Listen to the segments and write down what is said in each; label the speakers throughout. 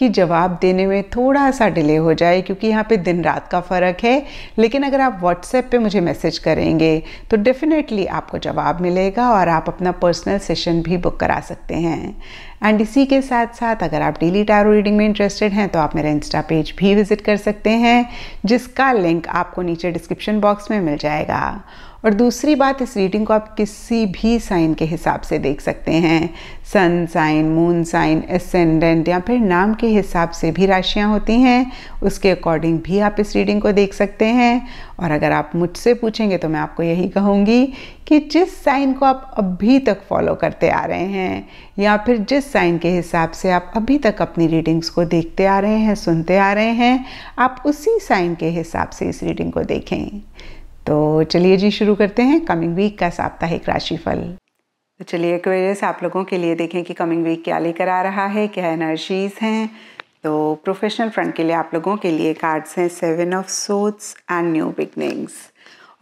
Speaker 1: कि जवाब देने में थोड़ा सा डिले हो जाए क्योंकि यहाँ पे दिन रात का फ़र्क है लेकिन अगर आप व्हाट्सएप पे मुझे मैसेज करेंगे तो डेफ़िनेटली आपको जवाब मिलेगा और आप अपना पर्सनल सेशन भी बुक करा सकते हैं एंड इसी के साथ साथ अगर आप डेली टैरो रीडिंग में इंटरेस्टेड हैं तो आप मेरा इंस्टा पेज भी विजिट कर सकते हैं जिसका लिंक आपको नीचे डिस्क्रिप्शन बॉक्स में मिल जाएगा और दूसरी बात इस रीडिंग को आप किसी भी साइन के हिसाब से देख सकते हैं sun sign moon sign ascendant या फिर नाम के हिसाब से भी राशियाँ होती हैं उसके अकॉर्डिंग भी आप इस रीडिंग को देख सकते हैं और अगर आप मुझसे पूछेंगे तो मैं आपको यही कहूँगी कि जिस साइन को आप अभी तक फॉलो करते आ रहे हैं या फिर जिस साइन के हिसाब से आप अभी तक अपनी रीडिंग्स को देखते आ रहे हैं सुनते आ रहे हैं आप उसी साइन के हिसाब से इस रीडिंग को देखें तो चलिए जी शुरू करते हैं कमिंग वीक का साप्ताहिक राशिफल तो चलिए से आप लोगों के लिए देखें कि कमिंग वीक क्या लेकर आ रहा है क्या एनर्जीज हैं तो प्रोफेशनल फ्रंट के लिए आप लोगों के लिए कार्ड्स हैं seven of swords and new beginnings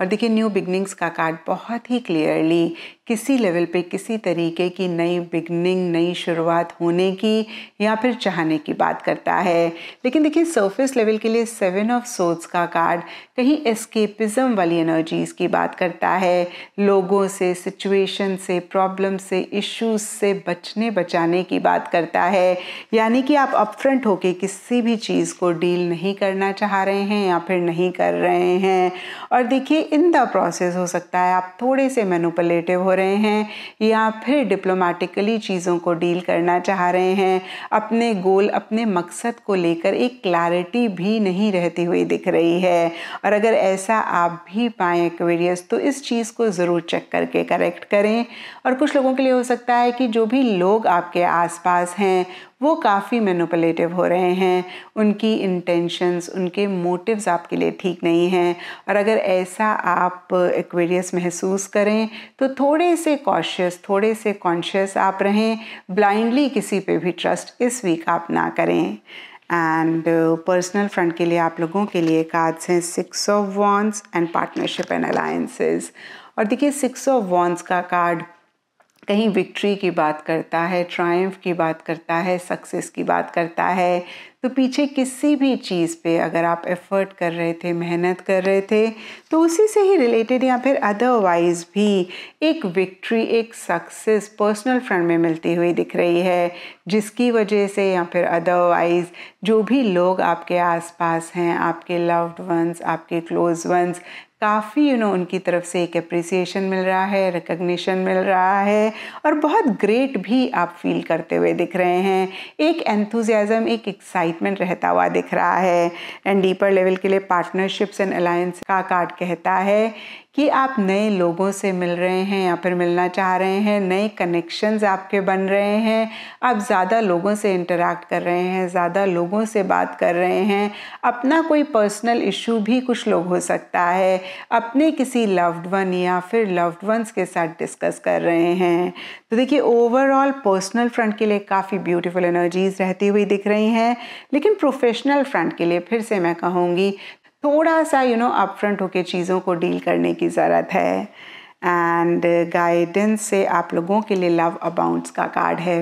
Speaker 1: और देखिए न्यू बिगनिंग्स का कार्ड बहुत ही क्लियरली किसी लेवल पे किसी तरीके की नई बिगनिंग नई शुरुआत होने की या फिर चाहने की बात करता है लेकिन देखिए सरफेस लेवल के लिए सेवन ऑफ सोर्स का कार्ड कहीं एस्केपिज्म वाली एनर्जीज़ की बात करता है लोगों से सिचुएशन से प्रॉब्लम से इश्यूज से बचने बचाने की बात करता है यानी कि आप अपफ्रंट होके किसी भी चीज़ को डील नहीं करना चाह रहे हैं या फिर नहीं कर रहे हैं और देखिए इन द प्रोसेस हो सकता है आप थोड़े से मैनुपलेटिव हो रहे हैं या फिर डिप्लोमेटिकली चीज़ों को डील करना चाह रहे हैं अपने गोल अपने मकसद को लेकर एक क्लैरिटी भी नहीं रहती हुई दिख रही है और अगर ऐसा आप भी पाएँ एक्वेरियस तो इस चीज़ को ज़रूर चेक करके करेक्ट करें और कुछ लोगों के लिए हो सकता है कि जो भी लोग आपके आसपास हैं वो काफ़ी मैनुपलेटिव हो रहे हैं उनकी इंटेंशंस उनके मोटिव्स आपके लिए ठीक नहीं हैं और अगर ऐसा आप एक्वेरियस महसूस करें तो थोड़े से कॉशियस थोड़े से कॉन्शियस आप रहें ब्लाइंडली किसी पे भी ट्रस्ट इस वीक आप ना करें एंड पर्सनल फ्रंट के लिए आप लोगों के लिए कार्ड्स हैं six of wands and partnership and alliances और देखिए सिक्स ऑफ वॉन्स का कार्ड कहीं विक्ट्री की बात करता है ट्रायम्फ की बात करता है सक्सेस की बात करता है तो पीछे किसी भी चीज़ पे अगर आप एफ़र्ट कर रहे थे मेहनत कर रहे थे तो उसी से ही रिलेटेड या फिर अदरवाइज़ भी एक विक्ट्री एक सक्सेस पर्सनल फ्रंट में मिलती हुई दिख रही है जिसकी वजह से या फिर अदरवाइज़ जो भी लोग आपके आसपास हैं आपके लव्ड वंस आपके क्लोज वंस काफ़ी यू नो उनकी तरफ से एक अप्रिसिएशन मिल रहा है रिकग्निशन मिल रहा है और बहुत ग्रेट भी आप फील करते हुए दिख रहे हैं एक एंथुजियाज़म एक एक्साइट एक्साइटमेंट रहता हुआ दिख रहा है एंड डीपर लेवल के लिए पार्टनरशिप्स एंड अलायंस का कार्ड कहता है कि आप नए लोगों से मिल रहे हैं या फिर मिलना चाह रहे हैं नए कनेक्शंस आपके बन रहे हैं आप ज़्यादा लोगों से इंटरेक्ट कर रहे हैं ज़्यादा लोगों से बात कर रहे हैं अपना कोई पर्सनल इशू भी कुछ लोग हो सकता है अपने किसी लव्ड वन या फिर लव्ड वंस के साथ डिस्कस कर रहे हैं तो देखिए ओवरऑल पर्सनल फ्रंट के लिए काफ़ी ब्यूटीफुल एनर्जीज रहती हुई दिख रही हैं लेकिन प्रोफेशनल फ्रंट के लिए फिर से मैं कहूँगी थोड़ा सा यू नो अपफ्रंट होकर चीज़ों को डील करने की ज़रूरत है एंड गाइडेंस से आप लोगों के लिए लव अबाउंट्स का कार्ड है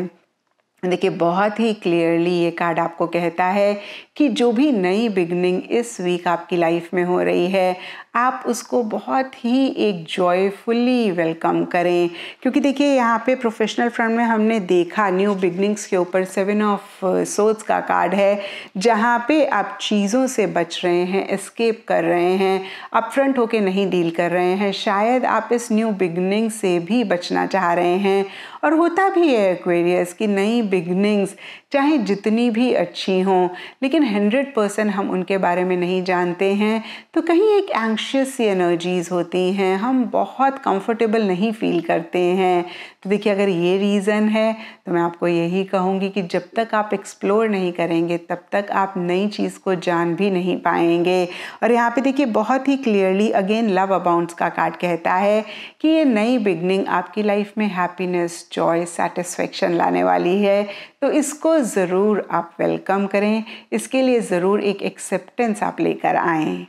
Speaker 1: देखिए बहुत ही क्लियरली ये कार्ड आपको कहता है कि जो भी नई बिगनिंग इस वीक आपकी लाइफ में हो रही है आप उसको बहुत ही एक जॉयफुली वेलकम करें क्योंकि देखिए यहाँ पे प्रोफेशनल फ्रंट में हमने देखा न्यू बिगनिंग्स के ऊपर सेवन ऑफ सोच का कार्ड है जहाँ पे आप चीज़ों से बच रहे हैं एस्केप कर रहे हैं अपफ्रंट होके नहीं डील कर रहे हैं शायद आप इस न्यू बिगनिंग से भी बचना चाह रहे हैं और होता भी है एक्वेरियस की नई बिगनिंग्स चाहे जितनी भी अच्छी हों लेकिन हंड्रेड परसेंट हम उनके बारे में नहीं जानते हैं तो कहीं एक एंक्शियस सी एनर्जीज़ होती हैं हम बहुत कंफर्टेबल नहीं फील करते हैं तो देखिए अगर ये रीज़न है तो मैं आपको यही कहूँगी कि जब तक आप एक्सप्लोर नहीं करेंगे तब तक आप नई चीज़ को जान भी नहीं पाएंगे और यहाँ पे देखिए बहुत ही क्लियरली अगेन लव अबाउंट्स का कार्ड कहता है कि ये नई बिगनिंग आपकी लाइफ में हैप्पीनेस जॉय सेटिस्फेक्शन लाने वाली है तो इसको ज़रूर आप वेलकम करें इसके इसके लिए ज़रूर एक एक्सेप्टेंस आप लेकर आएँ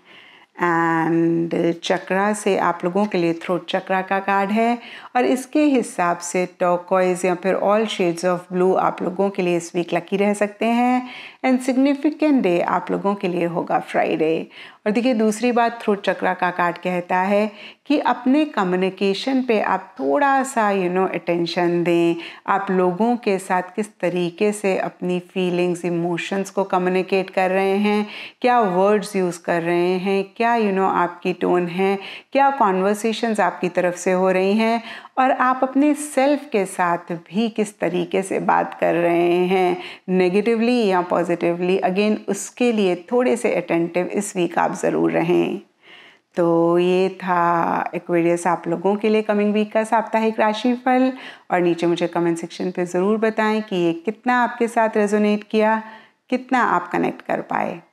Speaker 1: एंड चक्रा से आप लोगों के लिए थ्रोट चक्रा का कार्ड है और इसके हिसाब से टॉकॉइज या फिर ऑल शेड्स ऑफ ब्लू आप लोगों के लिए इस वीक लकी रह सकते हैं एंड सिग्निफिकेंट डे आप लोगों के लिए होगा फ्राइडे और देखिए दूसरी बात थ्रोट चक्रा का कार्ड कहता है कि अपने कम्युनिकेशन पे आप थोड़ा सा यू नो अटेंशन दें आप लोगों के साथ किस तरीके से अपनी फीलिंग्स इमोशंस को कम्युनिकेट कर रहे हैं क्या वर्ड्स यूज़ कर रहे हैं क्या यू you नो know, आपकी टोन है क्या कॉन्वर्सेशंस आपकी तरफ से हो रही हैं और आप अपने सेल्फ के साथ भी किस तरीके से बात कर रहे हैं नेगेटिवली या पॉजिटिवली अगेन उसके लिए थोड़े से अटेंटिव इस वीक आप ज़रूर रहें तो ये था एक्वेरियस आप लोगों के लिए कमिंग वीक का साप्ताहिक राशिफल और नीचे मुझे कमेंट सेक्शन पे ज़रूर बताएं कि ये कितना आपके साथ रेजोनेट किया कितना आप कनेक्ट कर पाए